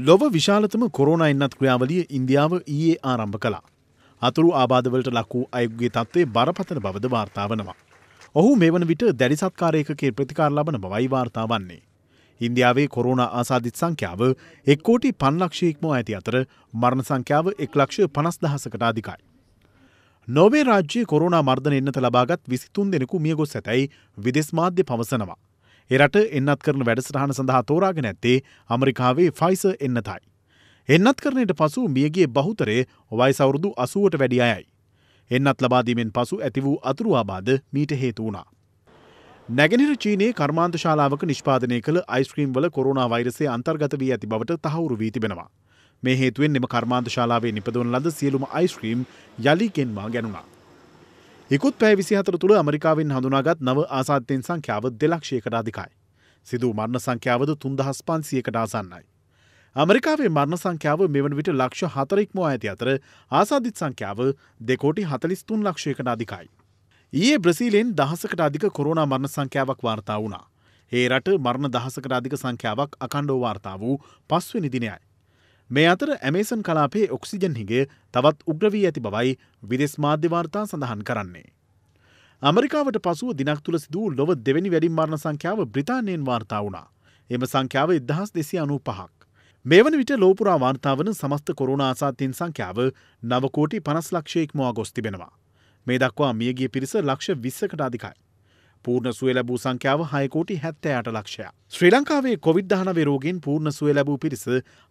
ලොව විශාලතම කොරෝණ එන්නත් ක්‍රියාවලිය ඉන්දියාව ඊයේ ආරම්භ කලා. අතුරු ආබාධවලට ලක්වූ අයුගේ තත්ත්වේ බරපතන බවද වාර්තාාවනවා. ඔහු මේ වන විට දැරිසත්කාරයකගේ ප්‍රතිකාර ලබන බවයි වාර්තා වන්නේ. ඉන්දියාවේ කොරෝණ ආසාධිත් සංඛ්‍යාව එක්කෝටි පන්ලක්ෂයෙක්මෝ ඇති අතර මරණ සංඛ්‍යාව එක්ලක්ෂ පනස් දහසකට අධිකයි. නොවේ රාජ්‍ය කොරුණ මර්ධන එන්නත ලබාගත් විසිතුන් දෙනෙකු මිය ගොස් ඇතැයි විදෙස් මාධ්‍ය පවසනවා. එරට එන්නත් කරන වැඩසටහන සඳහා තෝරාගෙන ඇත්තේ අමරිකාවේ ෆයිස එන්නතයි. එන්නත් කරනයට පසු මියගේ බහුතරේ ඔවයි සවුරුදු අසුවට වැඩි අයයි. එන්නත් ලබාදීමෙන් පසු ඇති වූ අතුරු ආබාද මීට හේතු වුණා. නැගෙනහිර චීනයේ කර්මාන්ත ශාලාවක නිෂ්පාදනය කළ අයිස්ක්‍රීම් වල කොරුණා වෛරසය අන්තර්ගත වී ඇති බවට තහවුරු වී තිබෙනවා. මේ හේතුවෙන් එම කර්මාන්ත ශාලාවේ නිපදවන ලද සියලුම අයිස්ක්‍රීම් යළි කෙන්වා ගැනුණා. ඉකුත් පැ විසිහතර තුළ ඇමරිකාවෙන් හඳුනාගත් නව ආසාධ්‍යයෙන් සංඛ්‍යාව දෙලක්ෂයකට අධිකයි. සිදු මරණ සංඛ්‍යාවද තුන්දහස් පන්සියකට ආසන්නයි. ඇමරිකාවේ මරණ සංඛ්‍යාව මෙවන විට ලක්ෂ හතරෙක්ම ඇති අතර ආසාධිත් සංඛ්‍යාව දෙකෝටි හතලිස්තුන් ලක්ෂයකට අධිකයි. ඒ බ්‍රසීලෙන් දහසකට අධික කොරුණ මරණ සංඛ්‍යාවක් වාර්තා වුණා. ඒ රට මරණ දහසකට අධික සංඛ්‍යාවක් අකණ්ඩෝ වාර්තා වූ පස්වෙනි දිනයයි. මේ අතර ඇමේසන් කලාපේ ඔක්සිජන් හිගේ තවත් උග්‍රවී ඇති බවයි විදෙස් මාධ්‍යවාර්තා සඳහන් කරන්නේ. ඇමරිකාවට පසුව දිනක් තුළ සිදූ ලොව දෙවැනි වැඩින් මරණ සංඛ්‍යාව බ්‍රතාානයෙන් වාර්තා වුණා. එම සංඛ්‍යාව ඉදහස් දෙසි අනූ පහක්. මේ වන විට ලෝපුරා වාර්තාාවන සමස්ත කොරුණාසාතින් සංඛ්‍යාව නවකෝටි පනස් ලක්ෂයෙක්මවා ගොස් තිබෙනවා. මේ දක්වා මියගේ පිරිස ලක්ෂ විස්සකට අධිකයි. පූර්ණ සුව ලැබූ සංඛ්‍යාව හයකෝටි හැත්තෑට ලක්ෂය. ශ්‍රී ලංකාවේ කොවිද්ධානවේ රෝගෙන් පූර්ණ සුව ලැබූ පිරිස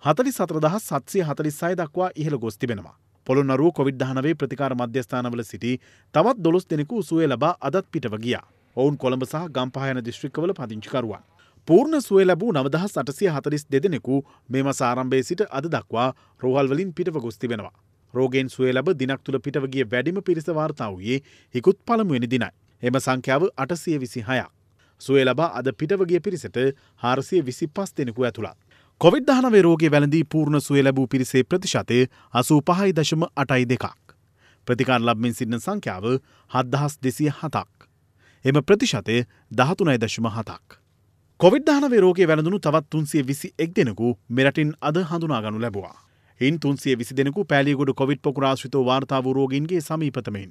හතලි සතරදහ සත්සය හතලිස්සය දක්වා ඉහළ ගොස් තිබෙනවා. පොළොන්නරුව කොවිද්ධානවේ ප්‍රතිකාර මධ්‍යස්ථානවල සිටි තවත් දොළොස් දෙනෙකු සුවේ ලබා අදත් පිටව ගිය. ඔවුන් කොළඹ සහ ගම්පහයන දිශ්‍රික්කවල පදිංචිකරුවන්. පූර්ණ සුවේ ලැබූ නවදහ සටසය හතරිස් දෙදෙනෙකු මෙම සාරම්භය සිට අද දක්වා රෝහල්වලින් පිටව ගොස් තිබෙනවා. රෝගෙන් සුවේ ලැබ දිනක් තුළ පිටවගේ වැඩිම පිරිස වාර්තාවයේ හිකුත් පළමුුවනි දිනයි. එම සංඛ්‍යාව අටසිය විසි හයක්. සුවේ ලබා අද පිටවගේ පිරිසට හාරසිය විසි පස් දෙෙනෙකු ඇතුළත්. කොවිද්ධානවේ රෝගේ වැලඳී පූර්ණ සුවේ ලැබූ පිරිසේ ප්‍රතිශතය අසූ පහයි දශම අටයි දෙකක්. ප්‍රතිකාර ලබමින් සිටින සංඛ්‍යාව හත්දහස් දෙසිය හතක්. එම ප්‍රතිශතය දහතුනයි දශම හතක්. කොවිද්ධානවේ රෝගේ වැළඳුණු තවත් තුන්සිය විසි එක් දෙෙනෙකු මෙරටින් අද හඳුනාගනු ලැබවා. ඉන් තුන්සිය විසි දෙෙනෙකු පෑලිගොඩ කොවිට් පොකුරාශ්විත වාර්තාාව රෝගීන්ගේ සමීපතමෙන්.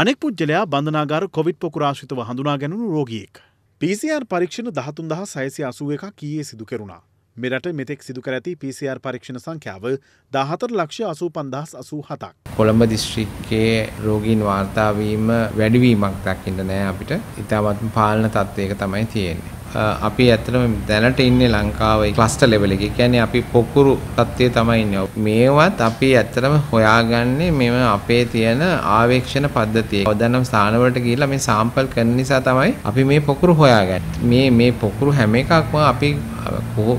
අනෙක් පුද්ගලයා බඳනාගාර කොවිඩ් පොකුරාශිතව හඳුනා ගැනුණු රෝගියෙක්. PCR පරීක්ෂණ දහතුන් දහ සයසි අසුව එක කීයේ සිදු කෙරුණා. මෙරට මෙතෙක් සිදු කර ඇති PCR පරීක්ෂණ සංඛ්‍යාව දාහතර ලක්ෂ අසූ පන්දහස් අසූ හතක්. කොළඹ දිස්ශ්‍රික්කයේ රෝගීන් වාර්තාවීම වැඩිවීමක් දක්කිට නෑ අපිට ඉතාමත්ම පාලන තත්ත්වයක තමයි තියෙන්නේ. අපි ඇත්තටම දැනට ඉන්නේ ලංකාවේ ක්ලස්ටර් ලෙවල් එකේ. කියන්නේ අපි පොකුරු තත්ත්වයේ තමයි ඉන්නේ. මේවත් අපි ඇත්තටම හොයාගන්නේ මෙව අපේ තියෙන ආවේක්ෂණ පද්ධතියේ. අවදානම් ස්ථානවලට ගිහිල්ලා මේ සාම්පල් කරන නිසා තමයි අපි මේ පොකුරු හොයාගන්නේ. මේ මේ පොකුරු හැම එකක්ම අපි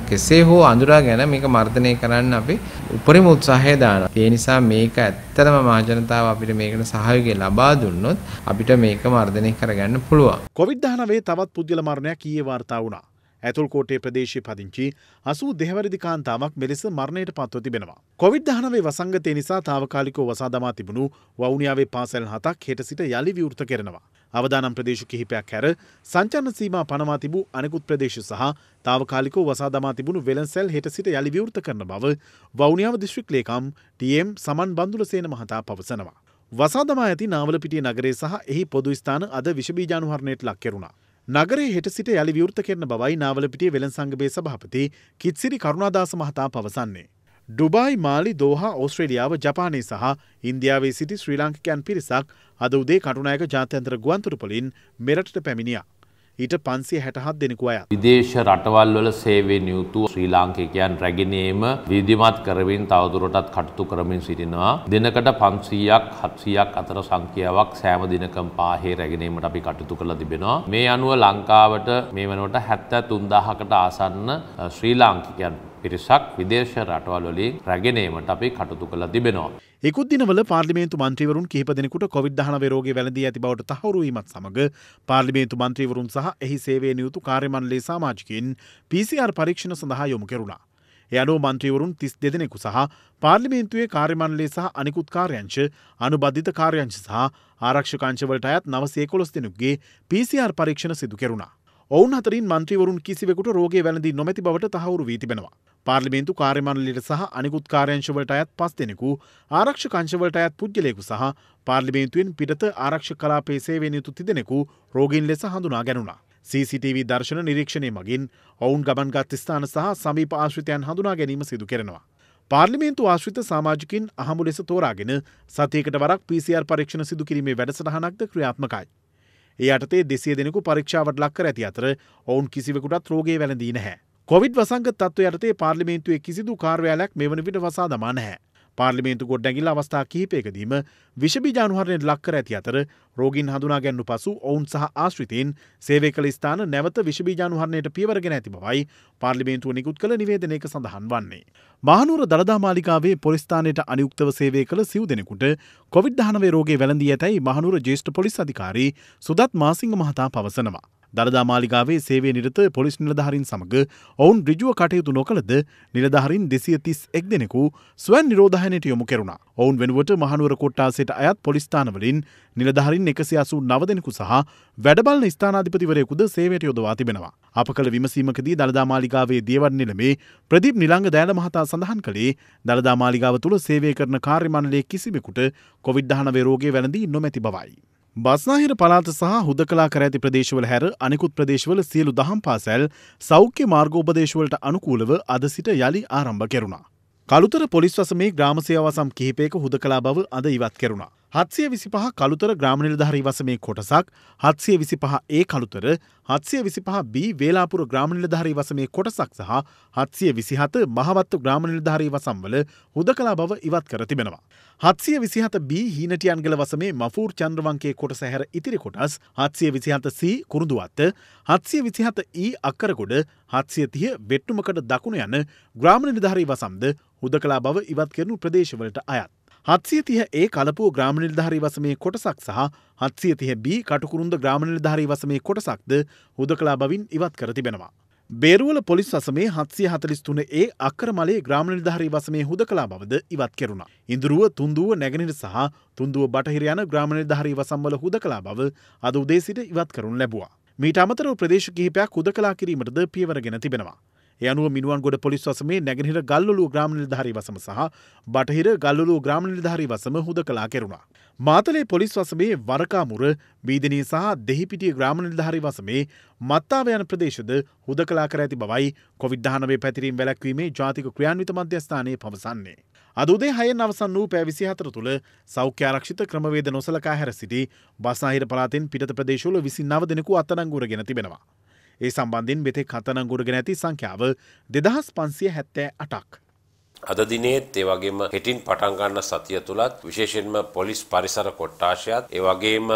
කෙසේ හෝ අඳුරා ගැන මේක මර්ධනය කරන්න අපි උපරිම උත්සාහය දානවා. ඒ නිසා මේක ඇත්තටම මහජනතාව අපිට මේකට සහයෝගය ලබා දුන්නොත් අපිට මේක මර්ධනය කරගන්න පුළුවන්. කොවිඩ්-19 තවත් පුද්ගල මරණයක් ඊයේ වාර්තා වුණා. ඇතුල්කෝටේ ප්‍රදේශය පදිංචි අසූ දෙහවැරදි කාන්තාවක් මෙලෙස මරණයට පත්ව තිබෙනවා. කොවිඩ් දහනවේ වසංගතය නිසා තාවකාලිකෝ වසාදමා තිබුණු වවුනියාවේ පාසැල් හතක් හෙට සිට යළි විවෘත කරනවා. අවදානම් ප්‍රදේශ කිහිපයක් හැර සංචාන සීමා පනවා තිබූ අනෙකුත් ප්‍රදේශ සහ තාවකාලිකෝ වසා දමා තිබුණු වෙළන්සැල් හෙට සිට යළි විවෘත කරන බව වෞනියාව දිශ්‍රික් ලේකම් ටම් සමන් බන්දුලසේන මහතා පවසනවා. වසාදමා ඇති නාවලපිටිය නගරේ සහ එහි පොදු ස්ථාන අද විශබීජානුහරණයට ලක් කෙරුණා. නගරේ හෙට සිට යළි විවෘත කරන බවයි නාවලපිටිය වෙළන් සංගමේ සභාපති කිත්සිරි කරුණාදාස මහතා පවසන්නේ. ඩුබායි මාලි දෝහා ඕස්ට්‍රේලියාව ජපානය සහ ඉන්දියාවේ සිටි ශ්‍රී ලාංකිකයන් පිරිසක් අද උදේ කටුනායක ජාත්‍යන්තර ගුවන්තුරපලින් මෙරටට පැමිණියා. ඊට පන්සිය හැටහත් දෙනෙකු අය. විදේශ රටවල් වල සේවේ නියුතු ශ්‍රී ලාංකිකයන් රැගෙනීම විධිමත් කරමින් තවදුරටත් කටතු කරමින් සිටිනවා. දිනකට පන්සීයක් හත්සියක් අතර සංඛ්‍යාවක් සෑම දිනකම් පාහේ රැගෙනීමට අපි කටයුතු කරලා තිබෙනවා. මේ අනුව ලංකාවට මේ වනකොට හැත්ත තුන්දාහකට ආසන්න ශ්‍රී ලාංකිකයන් පිරිසක් විදේශ රටවල් වලින් රැගෙනීමට අපි කටයුතු කළා තිබෙනවා. ඉකුත් දිනවල පාර්ලිමේන්තු මන්ත්‍රීවරුන් කිහිප දෙනෙකුට කොවිඩ්-19 රෝගේ වැළඳී ඇති බවට තහවුරු වීමත් සමග පාර්ලිමේන්තු මන්ත්‍රීවරුන් සහ එහි සේවයේ නියුතු කාර්යමණ්ඩලයේ සමාජිකයින් PCR පරීක්ෂණ සඳහා යොමු කෙරුණා. යනු මන්ත්‍රීවරුන් තිස් දෙදෙනෙකු සහ පාර්ලිමේන්තුවේ කාර්යමණ්ඩලේ සහ අනිකුත් කාර්යංශ අනුබද්ධිත කාර්යංශ සහ ආරක්ෂකංශවලට අයත් නවසේ කොළොස් දෙනෙකුගේ PCR පරීක්ෂණ සිදු කෙරුණා. ඔවුන් හතරින් මන්ත්‍රීවරුන් කිසිවෙකුට රෝගය වැළඳී නොමැති බවට තහවුරු වී තිබෙනවා. පාර්ලිමේන්තු කාර්යමණ්ඩලයට සහ අනිකුත් කාර්යංශවලට අයත් පස් දෙනෙකු, ආරක්ෂක අංශවලට අයත් පුද්ගලයෙකු සහ පාර්ලිමේන්තුවෙන් පිටත ආරක්ෂක කලාපයේ සේවයෙන් යුතු තිදෙනෙකු රෝගීන් ලෙස හඳුනා ගැනුණා. CCTV දර්ශන නිරීක්ෂණය මගින් ඔවුන් ගමන්ගත් ස්ථාන සහ සමීප ආශ්‍රිතයන් හඳුනා ගැනීම සිදු කෙරෙනවා. පාර්ලිමේන්තු ආශ්‍රිත සාමාජිකින් අහමු ලෙස තෝරාගෙන සතියකට වරක් PCR පරීක්ෂණ සිදු කිරීමේ වැඩසටහනක්ද ක්‍රියාත්මකයි. ඒ අටතේ දෙසිය දෙනෙකු පරීක්ෂාවට ලක්කර ඇති අතර ඔවුන් කිසිවකුටත් රෝගේ වැලඳී නැහැ. කොවිඩ් වසංග තත්ව යටතේ පාර්ලිමේන්තුවේ කිසිදු කාර්යාලයක් මෙවන විට වසා දමා නැහැ. පාර්ලිමේන්තු ගොඩ්ඩැගිල් අවස්ථා කිහිපයකදීම විෂබීජානුහරණයට ලක්කර ඇති අතර රෝගින් හඳුනා ගැන්නු පසු ඔවුන් සහ ආශ්‍රිතීන් සේවය කළ ස්ථාන නැවත විෂබීජානුහරණයට පියවරගෙන ඇති බවයි පාර්ලිමේන්තුව නිකුත් කළ නිවේදනයක සඳහන් වන්නේ. මහනුවර දළදා මාලිකාවේ පොලිස්ථානයට අනියුක්තව සේවය කළ සිව් දෙනෙකුට කොවිඩ්-19 රෝගේ වැළඳී ඇතැයි මහනුවර ජ්‍යෙෂ්ඨ පොලිස් අධිකාරී සුදත් මාසිංහ මහතා පවසනවා. දළදා මාලිගාවේ සේවය නිරත පොලිස් නිලධහරින් සමඟ ඔවුන් රිජුව කටයුතු නොකළද නිලධහරින් දෙසිය තිස් එක් දෙනෙකු ස්වැන් නිරෝධහනයට යොමු කෙරුණා ඔවුන් වෙනුවට මහනුවර කොට්ටාසට අයත් පොලිස්ථානවලින් නිලධහරින් එකසියාසු නවදෙනෙකු සහ වැඩබල ස්ථානාධිපතිවරයකුද සේවයට යොදවා තිබෙනවා. අප කළ විමසීමකදී දළදා මාලිගාවේ දේවන් නිලමේ ප්‍රදීප් නිලංග දෑල මහතා සඳහන් කළේ දළදා මාලිගාව තුළ සේවය කරන කාර්යමණලේ කිසිවෙකුට කොවිද්ධානවේ රෝගේ වැළඳී නොමැති බවයි. බස්නාහිර පලාත සහ හුදකලා කර ඇති ප්‍රදේශවල හැර අනෙකුත් ප්‍රදේශවල සියලු දහම් පාසැල් සෞඛ්‍ය මාර්ගෝපදේශවලට අනුකූලව අද සිට යළි ආරම්භ කෙරුණා. කළුතර පොලිස් වසමේ ග්‍රාමසේවසම් කිහිපයක හුදකලා බව අද ඉවත් කෙරුණා. හත්සිය විසි පහ කළුතර ග්‍රාමනිලධාරී වසමේ කොටසක් හත්සිය විසි පහ ඒ කළුතර හත්සිය විසි පහ B වේලාපුර ග්‍රාමනිලධාරී වසමේ කොටසක් සහ හත්සිය විසිහත මහවත්තු ග්‍රාමනිලධාරී වසම්වල හුද කලා බව ඉවත් කර තිබෙනවා. හත්සිය විසිහත B හීනටියන්ගල වසමේ මෆූර් චන්ද්‍රවන්ගේ කොට සැහැර ඉතිරි කොටස් හත්සිය විසිහත C කුරුඳුවත්ත හත්සිය විසිහත E අක්කරකොඩ හත්සිය තිය වෙට්ටුමකට දකුණ යන ග්‍රාමනිලධාරී වසම්ද හුද කලා බව ඉවත් කරනු ප්‍රදේශවලට අයත්. හත්සියතිය ඒ කලපු ග්‍රාමණනිල්ධාරී වසමේ කොටසක් සහ හත්සියතිය B කටකුරුන්ද ග්‍රාමණනිල්ධාරී වසමේ කොටසක්ද හුද කලා බවින් ඉවත් කර තිබෙනවා. බේරුවල පොලිස් වසමේ හත්සිය හතලිස්තුන ඒ අක්කරමලේ ග්‍රාමණනිධාරී වසමේ හුද කලා බවද ඉවත් කෙරුණ. ඉඳරුව තුන්දුව නැගනිට සහ තුන්දුව බටහිරයන ග්‍රාමණනිධාරී වසම්වල හුද කලා බව අද උදේසිට ඉවත් කරුන් ලැබවා. මීට අමතර ප්‍රදේශ කිහිපයක් හුද කලා කිරීමටද පියවරගෙන තිබෙනවා. යනුව මිනුවන් ගොඩ පොලිස් වසමේ නැගෙනහිර ගල්ලුළු ග්‍රාම නිලධාරී වසම සහ බටහිර ගල්ලුළු ග්‍රාම නිලධාරී වසම හුද කලා කෙරුණා. මාතලේ පොලිස් වසමේ වරකාමුර බීදනී සහ දෙහිපිටිය ග්‍රාම නිලධාරී වසමේ මත්තාවයන ප්‍රදේශද හුද කලා කර ඇති බවයි කොවිද්ධානවේ පැතිරීම් වැලැක්වීමේ ජාතික ක්‍රියාන්විත මධ්‍යස්ථානය පවසන්නේ. අදේ හයෙන් අවසන් වූ පැවිසි හතර තුළ සෞඛ්‍යාරක්ෂිත ක්‍රමවේද නොසලකා හැර සිටි බස්නාහිර පලාතෙන් පිට ප්‍රදේශවල විසි නව දෙනෙකු අත්තරංගුර ගෙන තිබෙනවා. ඒ සම්බන්ධින් මෙතෙක් කතනගුරගෙන ඇති සංඛ්‍යාව දෙදහස් පන්සිය හැත්තෑ අටක්. අද දිනේත් ඒ වගේම හෙටින් පටන් ගන්න සතිය තුලත් විශේෂයෙන්ම පොලිස් පරිසර කොට්ටාශයත් ඒ වගේම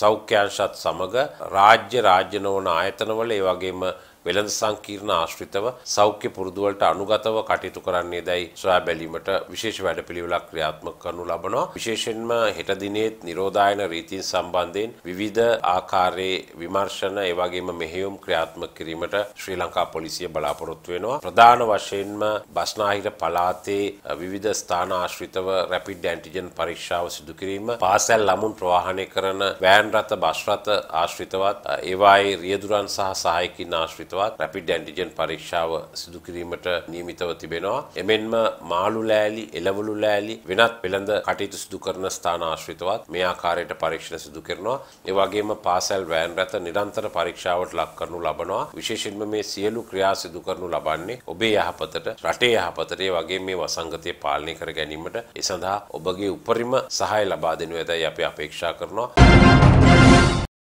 සෞඛ්‍යාංශත් සමග රාජ්‍ය රාජ්‍ය නොවන ආයතනවල ඒ වගේම වෙළඳ සංකීර්ණ ආශ්‍රිතව සෞඛ්‍ය පුරුදුවලට අනුගතව කටයුතු කරන්නේ දැයි සොයා බැලීමට විශේෂ වැඩපිළිවෙලක් ක්‍රියාත්මක කරනු ලබනවා. විශේෂයෙන්ම හෙට දිනේත් නිරෝධායන රීතීන් සම්බන්ධයෙන් විවිධ ආකාරයේ විමර්ශන ඒ වගේම මෙහෙයුම් ක්‍රියාත්මක කිරීමට ශ්‍රී ලංකා පොලිසිය බලාපොරොත්තු වෙනවා. ප්‍රධාන වශයෙන්ම බස්නාහිර පළාතේ විවිධ ස්ථාන ආශ්‍රිතව රැපිඩ් ඇන්ටිජන් පරීක්ෂාව සිදු කිරීම, පාසල් ළමුන් ප්‍රවාහනය කරන වෑන් රථ බස් රථ ආශ්‍රිතවත් ඒවායේ රියදුරන් සහ සහායකින් ආශ්‍රිත සහිතවත් රැපිඩ් ඇන්ටිජන් පරීක්ෂාව සිදු කිරීමට නියමිතව තිබෙනවා. එමෙන්ම මාළු ලෑලි, එළවලු ලෑලි වෙනත් වෙළඳ කටයුතු සිදු කරන ස්ථාන ආශ්‍රිතවත් මේ ආකාරයට පරීක්ෂණ සිදු කරනවා. ඒ වගේම පාසල් වෑන් රථ නිරන්තර පරීක්ෂාවට ලක් කරනු ලබනවා. විශේෂයෙන්ම මේ සියලු ක්‍රියා සිදු කරනු ලබන්නේ ඔබේ යහපතට, රටේ යහපතට වගේ මේ වසංගතය පාලනය කර ගැනීමට ඒ සඳහා ඔබගේ උපරිම සහාය ලබා දෙනු ඇතැයි අපි අපේක්ෂා කරනවා.